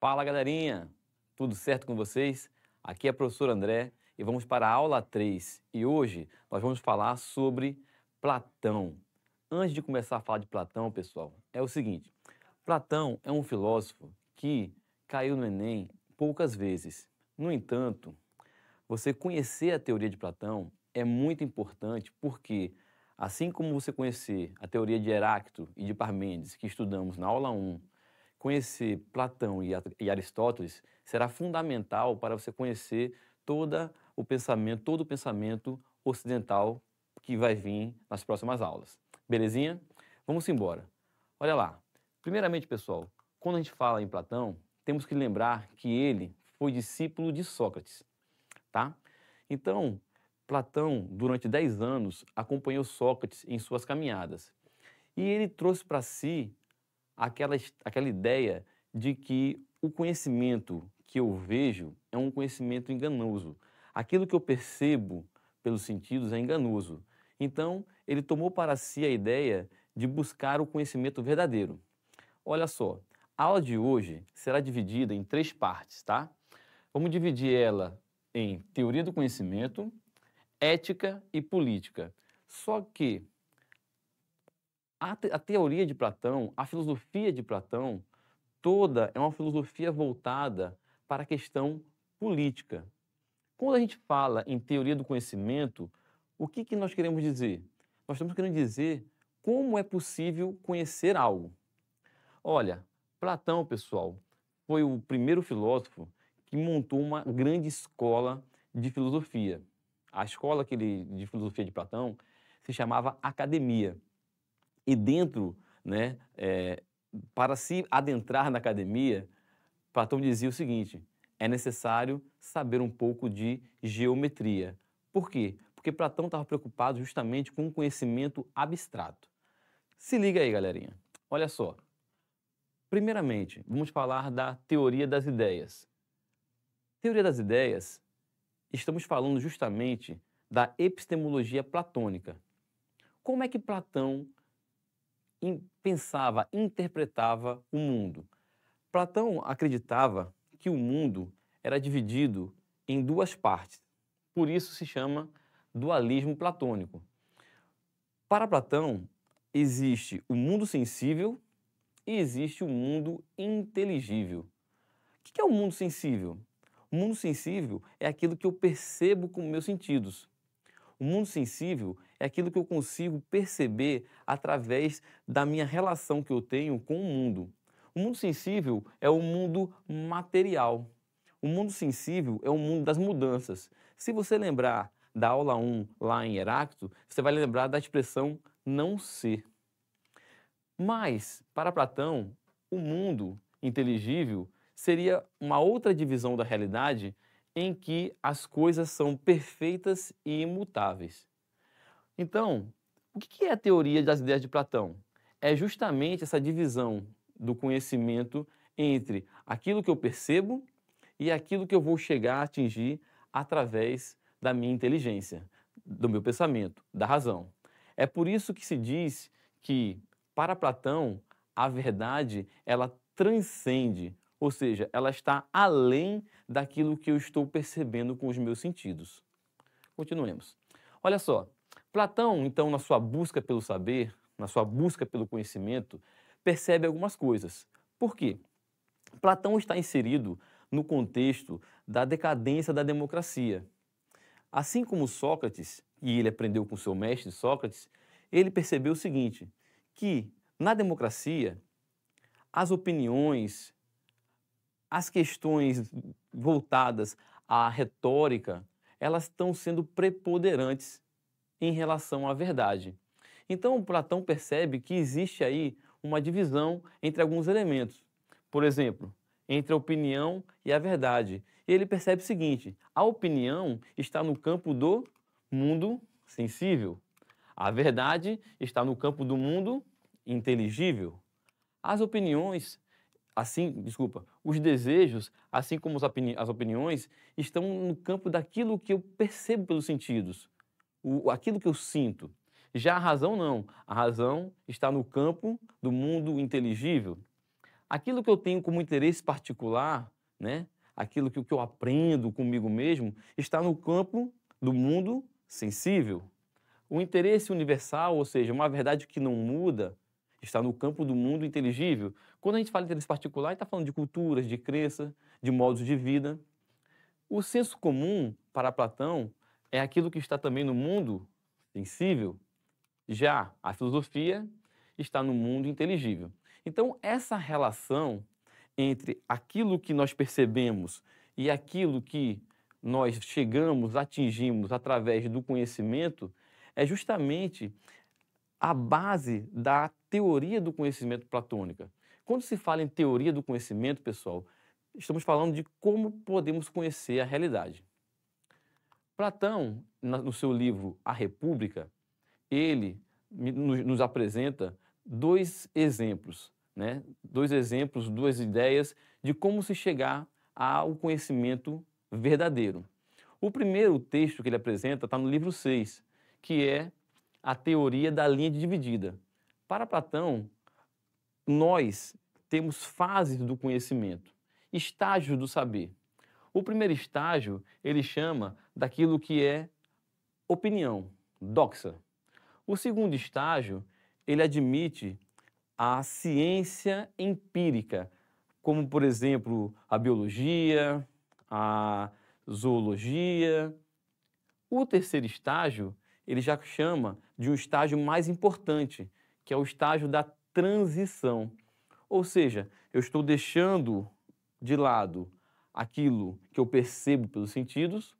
Fala galerinha, tudo certo com vocês? Aqui é o professor André e vamos para a aula 3 e hoje nós vamos falar sobre Platão. Antes de começar a falar de Platão, pessoal, é o seguinte: Platão é um filósofo que caiu no Enem poucas vezes. No entanto, você conhecer a teoria de Platão é muito importante porque, assim como você conhecer a teoria de Heráclito e de Parmênides, que estudamos na aula 1, conhecer Platão e Aristóteles será fundamental para você conhecer toda o pensamento, todo o pensamento ocidental que vai vir nas próximas aulas. Belezinha? Vamos embora. Olha lá. Primeiramente, pessoal, quando a gente fala em Platão, temos que lembrar que ele foi discípulo de Sócrates tá? Então, Platão, durante dez anos, acompanhou Sócrates em suas caminhadas. E ele trouxe para si aquela, aquela ideia de que o conhecimento que eu vejo é um conhecimento enganoso. Aquilo que eu percebo pelos sentidos é enganoso. Então, ele tomou para si a ideia de buscar o conhecimento verdadeiro. Olha só, a aula de hoje será dividida em três partes, tá? Vamos dividir ela em teoria do conhecimento, ética e política. Só que a, te a teoria de Platão, a filosofia de Platão, toda é uma filosofia voltada para a questão política. Quando a gente fala em teoria do conhecimento, o que, que nós queremos dizer? Nós estamos querendo dizer como é possível conhecer algo. Olha, Platão, pessoal, foi o primeiro filósofo que montou uma grande escola de filosofia. A escola que ele, de filosofia de Platão se chamava Academia. E dentro, né, é, para se adentrar na academia, Platão dizia o seguinte: é necessário saber um pouco de geometria. Por quê? Porque Platão estava preocupado justamente com o um conhecimento abstrato. Se liga aí, galerinha. Olha só. Primeiramente, vamos falar da teoria das ideias teoria das ideias, estamos falando justamente da epistemologia platônica. Como é que Platão pensava, interpretava o mundo? Platão acreditava que o mundo era dividido em duas partes. Por isso se chama dualismo platônico. Para Platão, existe o mundo sensível e existe o mundo inteligível. O que é o mundo sensível? O mundo sensível é aquilo que eu percebo com meus sentidos. O mundo sensível é aquilo que eu consigo perceber através da minha relação que eu tenho com o mundo. O mundo sensível é o mundo material. O mundo sensível é o mundo das mudanças. Se você lembrar da aula 1 lá em Heráclito, você vai lembrar da expressão não ser. Mas, para Platão, o mundo inteligível seria uma outra divisão da realidade em que as coisas são perfeitas e imutáveis. Então, o que é a teoria das ideias de Platão? É justamente essa divisão do conhecimento entre aquilo que eu percebo e aquilo que eu vou chegar a atingir através da minha inteligência, do meu pensamento, da razão. É por isso que se diz que, para Platão, a verdade ela transcende ou seja, ela está além daquilo que eu estou percebendo com os meus sentidos. Continuemos. Olha só, Platão, então, na sua busca pelo saber, na sua busca pelo conhecimento, percebe algumas coisas. Por quê? Platão está inserido no contexto da decadência da democracia. Assim como Sócrates, e ele aprendeu com seu mestre Sócrates, ele percebeu o seguinte: que na democracia as opiniões as questões voltadas à retórica, elas estão sendo preponderantes em relação à verdade. Então, Platão percebe que existe aí uma divisão entre alguns elementos. Por exemplo, entre a opinião e a verdade. E ele percebe o seguinte: a opinião está no campo do mundo sensível. A verdade está no campo do mundo inteligível. As opiniões, assim, desculpa, os desejos, assim como as opiniões, estão no campo daquilo que eu percebo pelos sentidos, aquilo que eu sinto. Já a razão não. A razão está no campo do mundo inteligível. Aquilo que eu tenho como interesse particular, né? aquilo que, que eu aprendo comigo mesmo, está no campo do mundo sensível. O interesse universal, ou seja, uma verdade que não muda, está no campo do mundo inteligível. Quando a gente fala em interesse particular, está falando de culturas, de crença, de modos de vida. O senso comum, para Platão, é aquilo que está também no mundo sensível. Já a filosofia está no mundo inteligível. Então, essa relação entre aquilo que nós percebemos e aquilo que nós chegamos, atingimos através do conhecimento, é justamente a base da teoria do conhecimento platônica. Quando se fala em teoria do conhecimento, pessoal, estamos falando de como podemos conhecer a realidade. Platão, no seu livro A República, ele nos apresenta dois exemplos, né? dois exemplos, duas ideias de como se chegar ao conhecimento verdadeiro. O primeiro texto que ele apresenta está no livro 6, que é a teoria da linha dividida. Para Platão, nós temos fases do conhecimento, estágios do saber. O primeiro estágio ele chama daquilo que é opinião, doxa. O segundo estágio ele admite a ciência empírica, como por exemplo a biologia, a zoologia. O terceiro estágio ele já chama de um estágio mais importante, que é o estágio da transição. Ou seja, eu estou deixando de lado aquilo que eu percebo pelos sentidos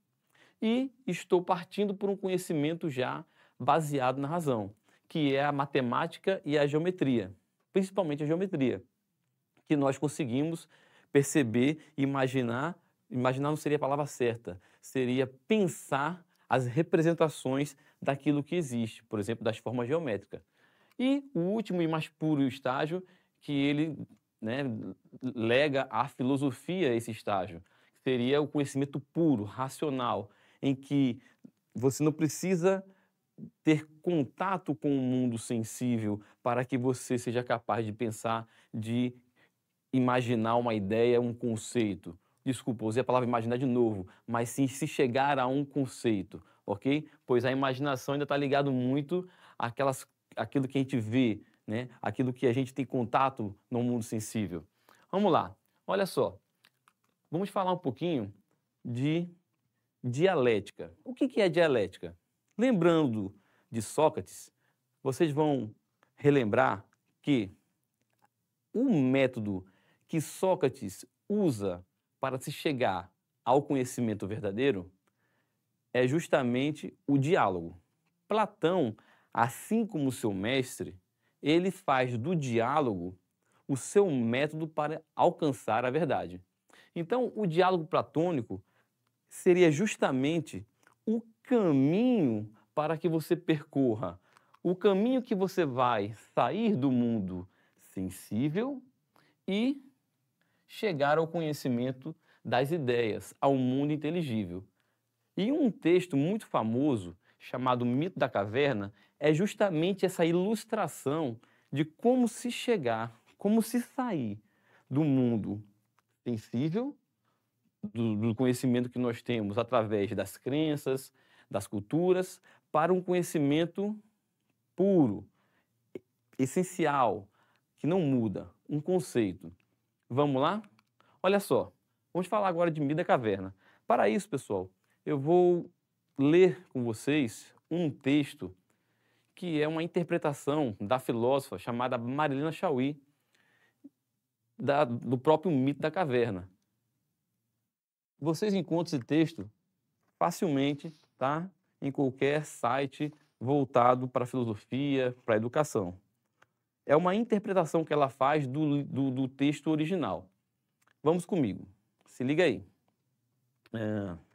e estou partindo por um conhecimento já baseado na razão, que é a matemática e a geometria, principalmente a geometria, que nós conseguimos perceber, imaginar, imaginar não seria a palavra certa, seria pensar as representações daquilo que existe, por exemplo, das formas geométricas. E o último e mais puro estágio, que ele né, lega à filosofia esse estágio, seria o conhecimento puro, racional, em que você não precisa ter contato com o mundo sensível para que você seja capaz de pensar, de imaginar uma ideia, um conceito. Desculpa, usei a palavra imaginar de novo, mas sim se chegar a um conceito ok? Pois a imaginação ainda está ligado muito àquelas, àquilo que a gente vê, né? Aquilo que a gente tem contato no mundo sensível. Vamos lá, olha só. Vamos falar um pouquinho de dialética. O que é dialética? Lembrando de Sócrates, vocês vão relembrar que o método que Sócrates usa para se chegar ao conhecimento verdadeiro é justamente o diálogo. Platão, assim como seu mestre, ele faz do diálogo o seu método para alcançar a verdade. Então, o diálogo platônico seria justamente o caminho para que você percorra, o caminho que você vai sair do mundo sensível e chegar ao conhecimento das ideias, ao mundo inteligível. E um texto muito famoso, chamado Mito da Caverna, é justamente essa ilustração de como se chegar, como se sair do mundo sensível, do, do conhecimento que nós temos através das crenças, das culturas, para um conhecimento puro, essencial, que não muda, um conceito. Vamos lá? Olha só, vamos falar agora de mito da caverna. Para isso, pessoal, eu vou ler com vocês um texto que é uma interpretação da filósofa chamada Marilena Chauí da, do próprio mito da caverna. Vocês encontram esse texto facilmente, tá? Em qualquer site voltado para a filosofia, para a educação. É uma interpretação que ela faz do, do, do texto original. Vamos comigo. Se liga aí. É...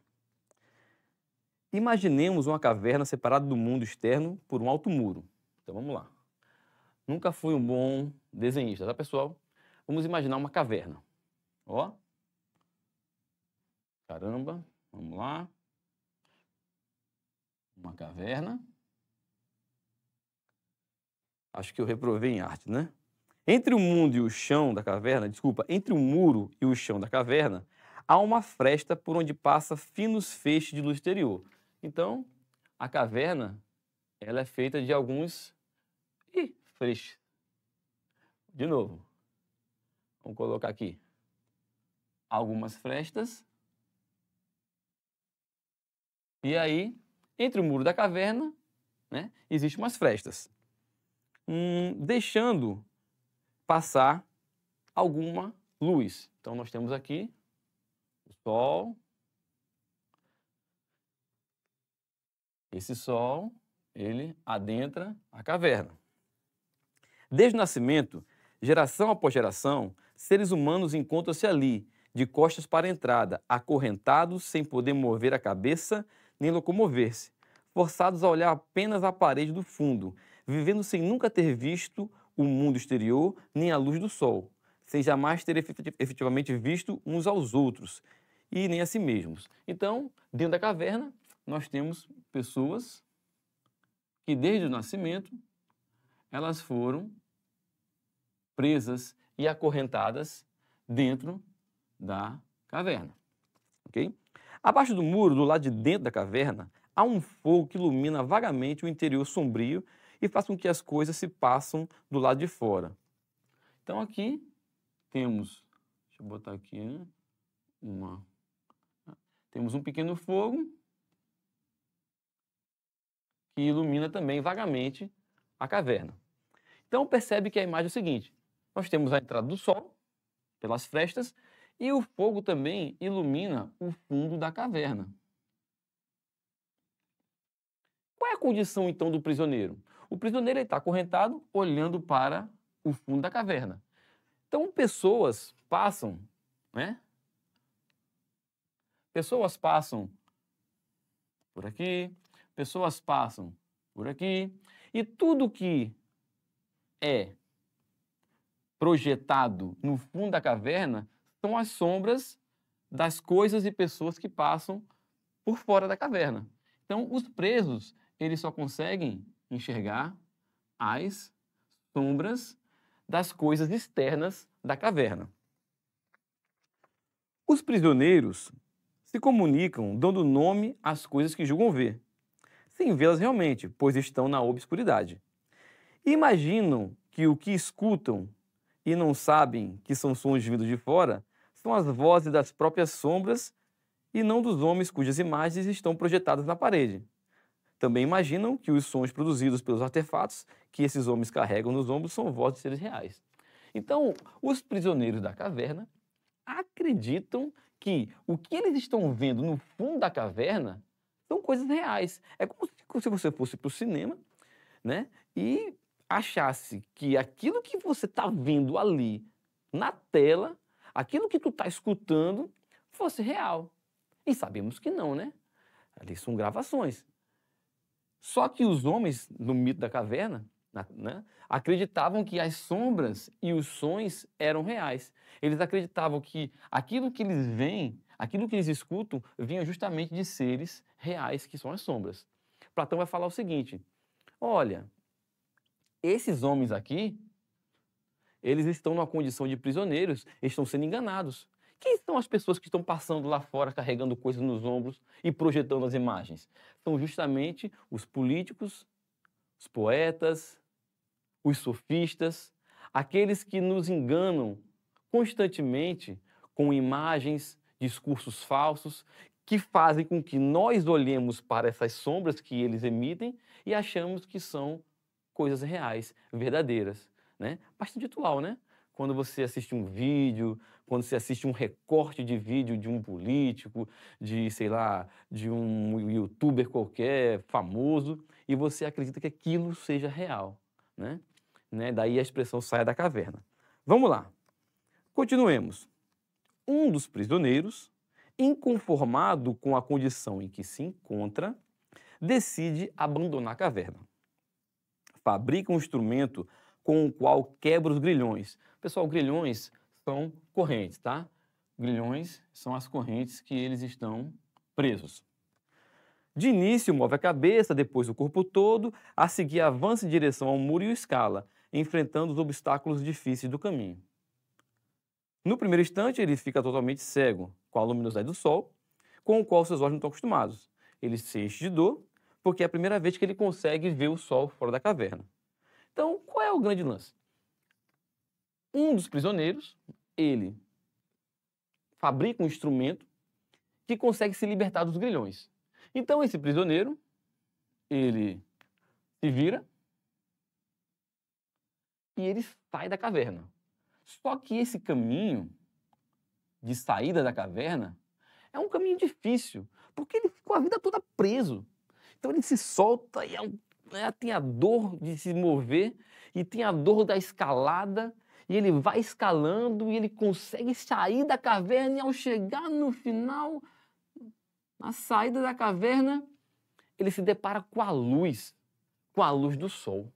Imaginemos uma caverna separada do mundo externo por um alto muro. Então vamos lá. Nunca fui um bom desenhista, tá pessoal? Vamos imaginar uma caverna. Ó. Caramba, vamos lá. Uma caverna. Acho que eu reprovei em arte, né? Entre o mundo e o chão da caverna, desculpa, entre o muro e o chão da caverna, há uma fresta por onde passa finos feixes de luz exterior. Então, a caverna ela é feita de alguns Ih, De novo. Vamos colocar aqui algumas frestas. E aí, entre o muro da caverna, né, existem umas frestas, hum, deixando passar alguma luz. Então, nós temos aqui o Sol, Esse sol, ele adentra a caverna. Desde o nascimento, geração após geração, seres humanos encontram-se ali, de costas para a entrada, acorrentados, sem poder mover a cabeça nem locomover-se, forçados a olhar apenas a parede do fundo, vivendo sem nunca ter visto o mundo exterior nem a luz do sol, sem jamais ter efetivamente visto uns aos outros e nem a si mesmos. Então, dentro da caverna, nós temos pessoas que desde o nascimento elas foram presas e acorrentadas dentro da caverna. OK? Abaixo do muro, do lado de dentro da caverna, há um fogo que ilumina vagamente o interior sombrio e faz com que as coisas se passem do lado de fora. Então aqui temos, deixa eu botar aqui uma, temos um pequeno fogo que ilumina também vagamente a caverna. Então percebe que a imagem é o seguinte: nós temos a entrada do sol pelas frestas e o fogo também ilumina o fundo da caverna. Qual é a condição então do prisioneiro? O prisioneiro está acorrentado olhando para o fundo da caverna. Então pessoas passam, né? Pessoas passam por aqui, pessoas passam por aqui e tudo que é projetado no fundo da caverna são as sombras das coisas e pessoas que passam por fora da caverna. Então, os presos, eles só conseguem enxergar as sombras das coisas externas da caverna. Os prisioneiros se comunicam dando nome às coisas que julgam ver sem vê-las realmente, pois estão na obscuridade. Imaginam que o que escutam e não sabem que são sons vindos de fora são as vozes das próprias sombras e não dos homens cujas imagens estão projetadas na parede. Também imaginam que os sons produzidos pelos artefatos que esses homens carregam nos ombros são vozes de seres reais. Então, os prisioneiros da caverna acreditam que o que eles estão vendo no fundo da caverna são coisas reais. É como se, como se você fosse para o cinema, né? E achasse que aquilo que você está vendo ali na tela, aquilo que tu está escutando, fosse real. E sabemos que não, né? Ali são gravações. Só que os homens, no mito da caverna, né, acreditavam que as sombras e os sons eram reais. Eles acreditavam que aquilo que eles veem Aquilo que eles escutam vinha justamente de seres reais que são as sombras. Platão vai falar o seguinte: olha, esses homens aqui, eles estão numa condição de prisioneiros, estão sendo enganados. Quem são as pessoas que estão passando lá fora carregando coisas nos ombros e projetando as imagens? São justamente os políticos, os poetas, os sofistas, aqueles que nos enganam constantemente com imagens, discursos falsos, que fazem com que nós olhemos para essas sombras que eles emitem e achamos que são coisas reais, verdadeiras, né? Bastante atual, né? Quando você assiste um vídeo, quando você assiste um recorte de vídeo de um político, de, sei lá, de um youtuber qualquer, famoso, e você acredita que aquilo seja real, né? né? Daí a expressão saia da caverna. Vamos lá. Continuemos um dos prisioneiros, inconformado com a condição em que se encontra, decide abandonar a caverna. Fabrica um instrumento com o qual quebra os grilhões. Pessoal, grilhões são correntes, tá? Grilhões são as correntes que eles estão presos. De início, move a cabeça, depois o corpo todo, a seguir avança em direção ao muro e o escala, enfrentando os obstáculos difíceis do caminho. No primeiro instante, ele fica totalmente cego com a luminosidade do sol, com o qual seus olhos não estão acostumados. Ele se enche de dor, porque é a primeira vez que ele consegue ver o sol fora da caverna. Então, qual é o grande lance? Um dos prisioneiros, ele fabrica um instrumento que consegue se libertar dos grilhões. Então, esse prisioneiro, ele se vira e ele sai da caverna. Só que esse caminho de saída da caverna é um caminho difícil, porque ele ficou a vida toda preso. Então ele se solta e é um, é, tem a dor de se mover e tem a dor da escalada. E ele vai escalando e ele consegue sair da caverna. E ao chegar no final, na saída da caverna, ele se depara com a luz, com a luz do sol.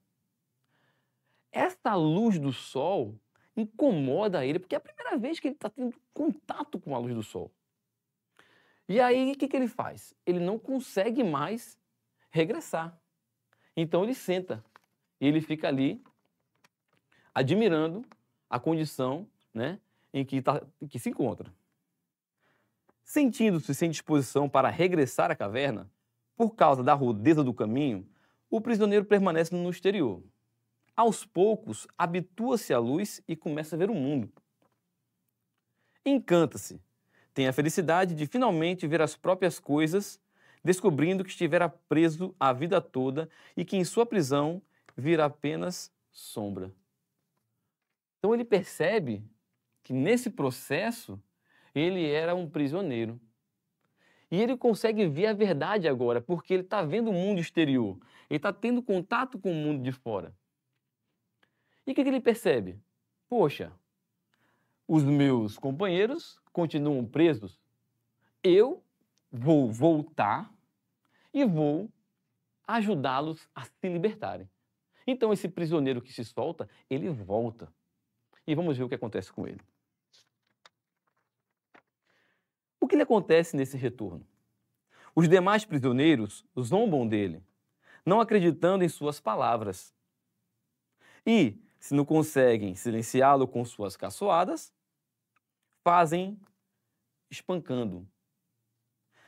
Esta luz do sol incomoda ele, porque é a primeira vez que ele está tendo contato com a luz do sol. E aí, o que, que ele faz? Ele não consegue mais regressar. Então, ele senta e ele fica ali admirando a condição né, em que, tá, em que se encontra. Sentindo-se sem disposição para regressar à caverna, por causa da rudeza do caminho, o prisioneiro permanece no exterior aos poucos, habitua-se à luz e começa a ver o mundo. Encanta-se. Tem a felicidade de finalmente ver as próprias coisas, descobrindo que estivera preso a vida toda e que em sua prisão vira apenas sombra. Então ele percebe que nesse processo ele era um prisioneiro. E ele consegue ver a verdade agora, porque ele está vendo o mundo exterior, ele está tendo contato com o mundo de fora. E o que, que ele percebe? Poxa, os meus companheiros continuam presos. Eu vou voltar e vou ajudá-los a se libertarem. Então, esse prisioneiro que se solta, ele volta. E vamos ver o que acontece com ele. O que lhe acontece nesse retorno? Os demais prisioneiros zombam dele, não acreditando em suas palavras. E, se não conseguem silenciá-lo com suas caçoadas, fazem espancando.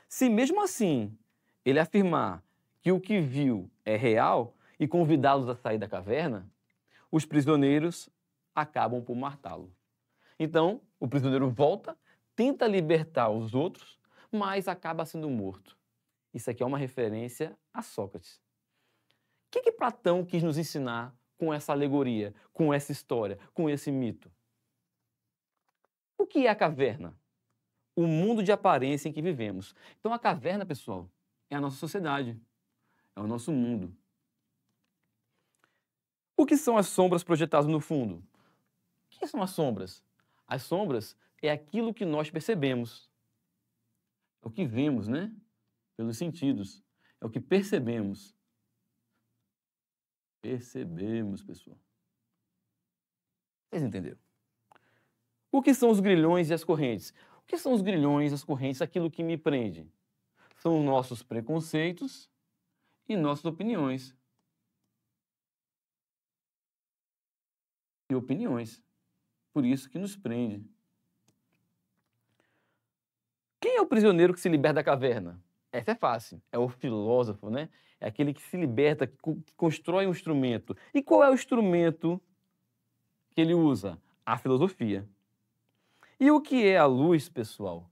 Se mesmo assim ele afirmar que o que viu é real e convidá-los a sair da caverna, os prisioneiros acabam por matá-lo. Então, o prisioneiro volta, tenta libertar os outros, mas acaba sendo morto. Isso aqui é uma referência a Sócrates. O que, que Platão quis nos ensinar com essa alegoria, com essa história, com esse mito? O que é a caverna? O mundo de aparência em que vivemos. Então, a caverna, pessoal, é a nossa sociedade, é o nosso mundo. O que são as sombras projetadas no fundo? O que são as sombras? As sombras é aquilo que nós percebemos. É o que vemos, né? Pelos sentidos. É o que percebemos. Percebemos, pessoal. Vocês entenderam? O que são os grilhões e as correntes? O que são os grilhões as correntes? Aquilo que me prende. São nossos preconceitos e nossas opiniões. E opiniões. Por isso que nos prende. Quem é o prisioneiro que se liberta da caverna? Essa é fácil. É o filósofo, né? é aquele que se liberta, que constrói um instrumento. E qual é o instrumento que ele usa? A filosofia. E o que é a luz, pessoal?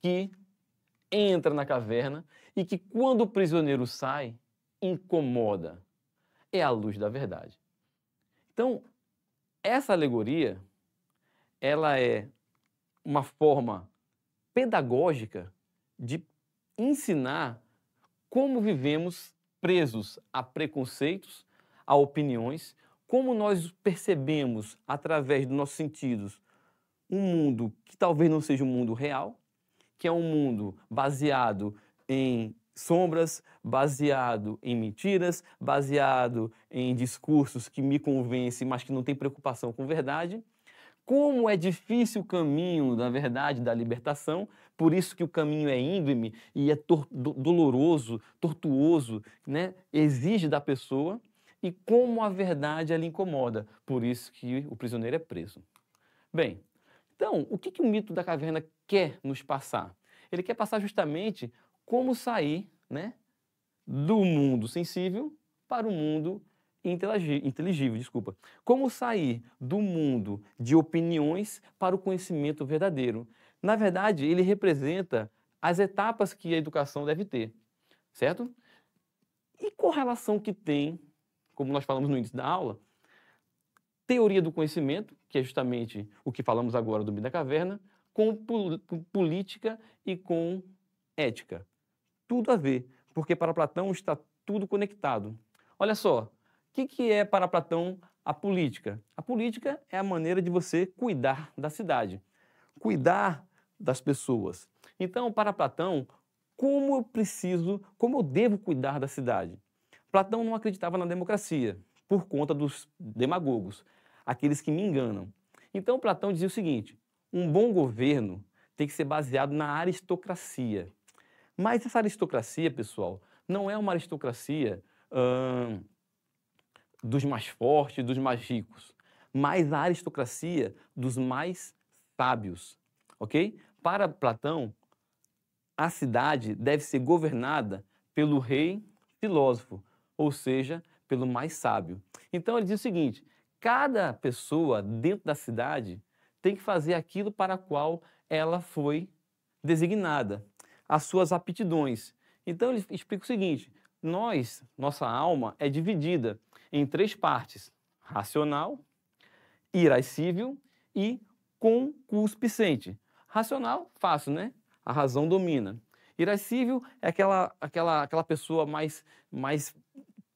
Que entra na caverna e que, quando o prisioneiro sai, incomoda. É a luz da verdade. Então, essa alegoria, ela é uma forma pedagógica de ensinar como vivemos presos a preconceitos, a opiniões, como nós percebemos através dos nossos sentidos um mundo que talvez não seja um mundo real, que é um mundo baseado em sombras, baseado em mentiras, baseado em discursos que me convencem, mas que não tem preocupação com verdade como é difícil o caminho da verdade, da libertação, por isso que o caminho é íngreme e é tor doloroso, tortuoso, né? exige da pessoa, e como a verdade ela incomoda, por isso que o prisioneiro é preso. Bem, então, o que, que o mito da caverna quer nos passar? Ele quer passar justamente como sair né, do mundo sensível para o mundo inteligível, desculpa. Como sair do mundo de opiniões para o conhecimento verdadeiro? Na verdade, ele representa as etapas que a educação deve ter, certo? E com relação que tem, como nós falamos no início da aula, teoria do conhecimento, que é justamente o que falamos agora do Bim da Caverna, com pol política e com ética. Tudo a ver, porque para Platão está tudo conectado. Olha só, que, que é para Platão a política? A política é a maneira de você cuidar da cidade, cuidar das pessoas. Então, para Platão, como eu preciso, como eu devo cuidar da cidade? Platão não acreditava na democracia por conta dos demagogos, aqueles que me enganam. Então, Platão dizia o seguinte: um bom governo tem que ser baseado na aristocracia. Mas essa aristocracia, pessoal, não é uma aristocracia. Hum, dos mais fortes, dos mais ricos, mas a aristocracia dos mais sábios, ok? Para Platão, a cidade deve ser governada pelo rei filósofo, ou seja, pelo mais sábio. Então ele diz o seguinte: cada pessoa dentro da cidade tem que fazer aquilo para o qual ela foi designada, as suas aptidões. Então ele explica o seguinte: nós, nossa alma é dividida em três partes: racional, irascível e concupiscente. Racional, fácil, né? A razão domina. Irascível é aquela, aquela, aquela pessoa mais, mais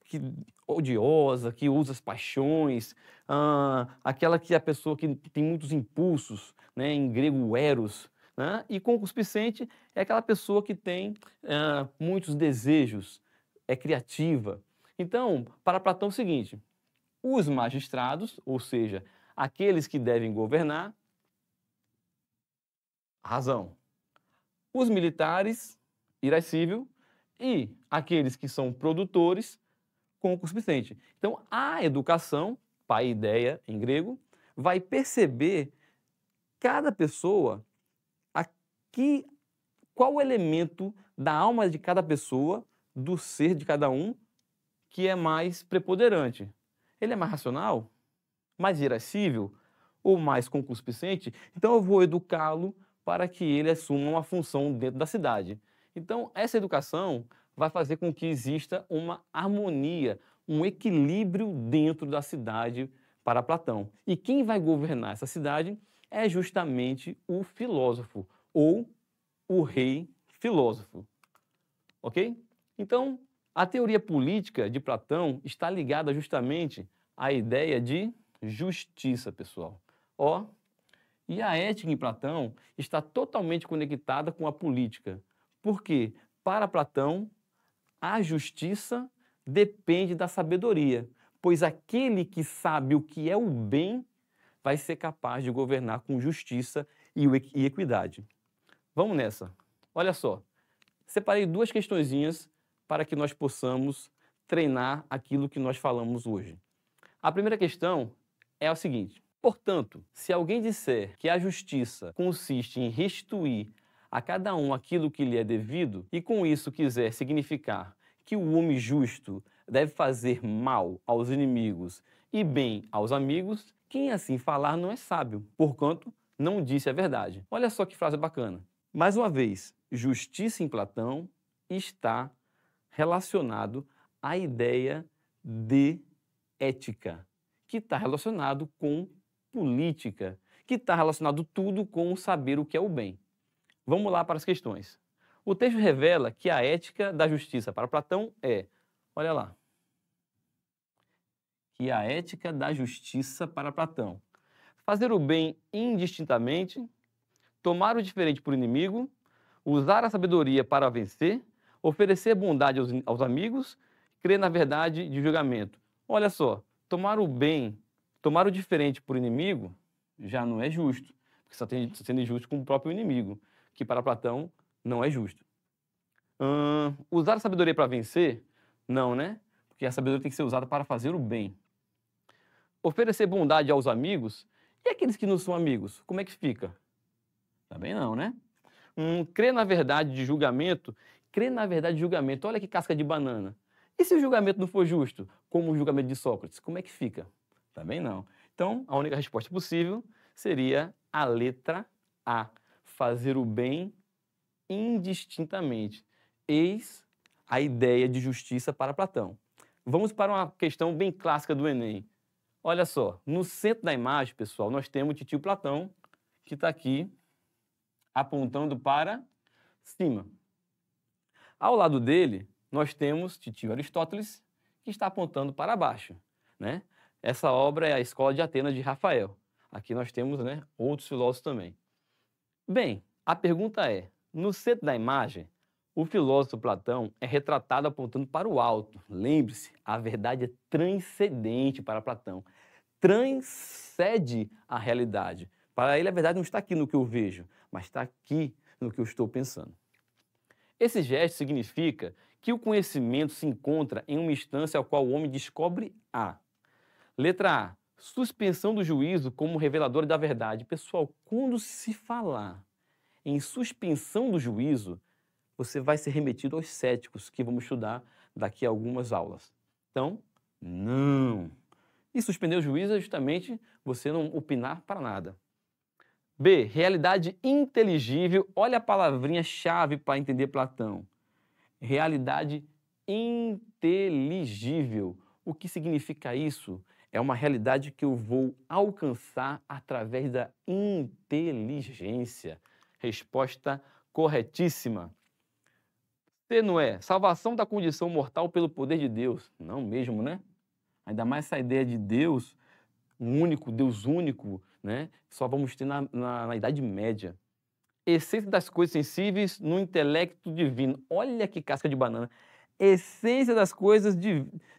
que, odiosa, que usa as paixões, ah, aquela que é a pessoa que tem muitos impulsos, né? em grego, eros. Né? E concupiscente é aquela pessoa que tem ah, muitos desejos, é criativa, então, para Platão é o seguinte: os magistrados, ou seja, aqueles que devem governar, razão. Os militares, irascível, e aqueles que são produtores, concupiscente. Então, a educação, pai ideia em grego, vai perceber cada pessoa aqui qual o elemento da alma de cada pessoa, do ser de cada um, que é mais preponderante. Ele é mais racional? Mais irascível? Ou mais concupiscente? Então eu vou educá-lo para que ele assuma uma função dentro da cidade. Então, essa educação vai fazer com que exista uma harmonia, um equilíbrio dentro da cidade para Platão. E quem vai governar essa cidade é justamente o filósofo ou o rei filósofo. Ok? Então, a teoria política de Platão está ligada justamente à ideia de justiça, pessoal. Ó, e a ética em Platão está totalmente conectada com a política. Porque, para Platão, a justiça depende da sabedoria, pois aquele que sabe o que é o bem vai ser capaz de governar com justiça e equidade. Vamos nessa. Olha só, separei duas questõezinhas para que nós possamos treinar aquilo que nós falamos hoje. A primeira questão é o seguinte: portanto, se alguém disser que a justiça consiste em restituir a cada um aquilo que lhe é devido, e com isso quiser significar que o homem justo deve fazer mal aos inimigos e bem aos amigos, quem assim falar não é sábio, porquanto não disse a verdade. Olha só que frase bacana. Mais uma vez, justiça em Platão está relacionado à ideia de ética, que está relacionado com política, que está relacionado tudo com o saber o que é o bem. Vamos lá para as questões. O texto revela que a ética da justiça para Platão é, olha lá, que a ética da justiça para Platão, fazer o bem indistintamente, tomar o diferente por inimigo, usar a sabedoria para vencer, oferecer bondade aos, aos amigos, crer na verdade de julgamento. Olha só, tomar o bem, tomar o diferente por inimigo, já não é justo, porque está sendo injusto com o próprio inimigo, que para Platão não é justo. Hum, usar a sabedoria para vencer? Não, né? Porque a sabedoria tem que ser usada para fazer o bem. Oferecer bondade aos amigos? E aqueles que não são amigos? Como é que fica? Também não, né? Hum, crer na verdade de julgamento crê na verdade do julgamento. Olha que casca de banana. E se o julgamento não for justo, como o julgamento de Sócrates, como é que fica? Também não. Então, a única resposta possível seria a letra A: fazer o bem indistintamente. Eis a ideia de justiça para Platão. Vamos para uma questão bem clássica do Enem. Olha só, no centro da imagem, pessoal, nós temos o tio Platão, que está aqui apontando para cima. Ao lado dele, nós temos Titio Aristóteles, que está apontando para baixo. Né? Essa obra é a Escola de Atenas de Rafael. Aqui nós temos né, outros filósofos também. Bem, a pergunta é: no centro da imagem, o filósofo Platão é retratado apontando para o alto. Lembre-se, a verdade é transcendente para Platão. Transcende a realidade. Para ele, a verdade não está aqui no que eu vejo, mas está aqui no que eu estou pensando. Esse gesto significa que o conhecimento se encontra em uma instância ao qual o homem descobre A. Letra A. Suspensão do juízo como reveladora da verdade. Pessoal, quando se falar em suspensão do juízo, você vai ser remetido aos céticos que vamos estudar daqui a algumas aulas. Então, não. E suspender o juízo é justamente você não opinar para nada. B. Realidade inteligível. Olha a palavrinha-chave para entender Platão. Realidade inteligível. O que significa isso? É uma realidade que eu vou alcançar através da inteligência. Resposta corretíssima. C não é salvação da condição mortal pelo poder de Deus. Não mesmo, né? Ainda mais essa ideia de Deus, um único, Deus único, né? Só vamos ter na, na, na Idade Média. Essência das coisas sensíveis no intelecto divino. Olha que casca de banana. Essência das coisas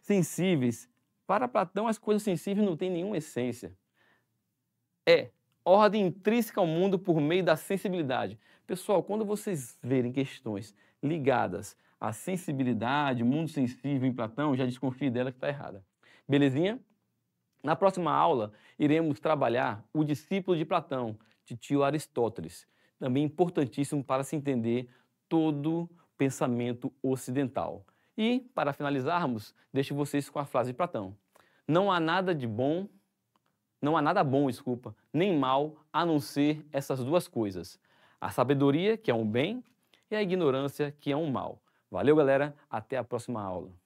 sensíveis. Para Platão, as coisas sensíveis não têm nenhuma essência. É ordem intrínseca ao mundo por meio da sensibilidade. Pessoal, quando vocês verem questões ligadas à sensibilidade, mundo sensível em Platão, já desconfie dela que está errada. Belezinha? Na próxima aula, iremos trabalhar o discípulo de Platão, de tio Aristóteles, também importantíssimo para se entender todo pensamento ocidental. E, para finalizarmos, deixo vocês com a frase de Platão: Não há nada de bom, não há nada bom, desculpa, nem mal, a não ser essas duas coisas: a sabedoria, que é um bem, e a ignorância, que é um mal. Valeu, galera, até a próxima aula.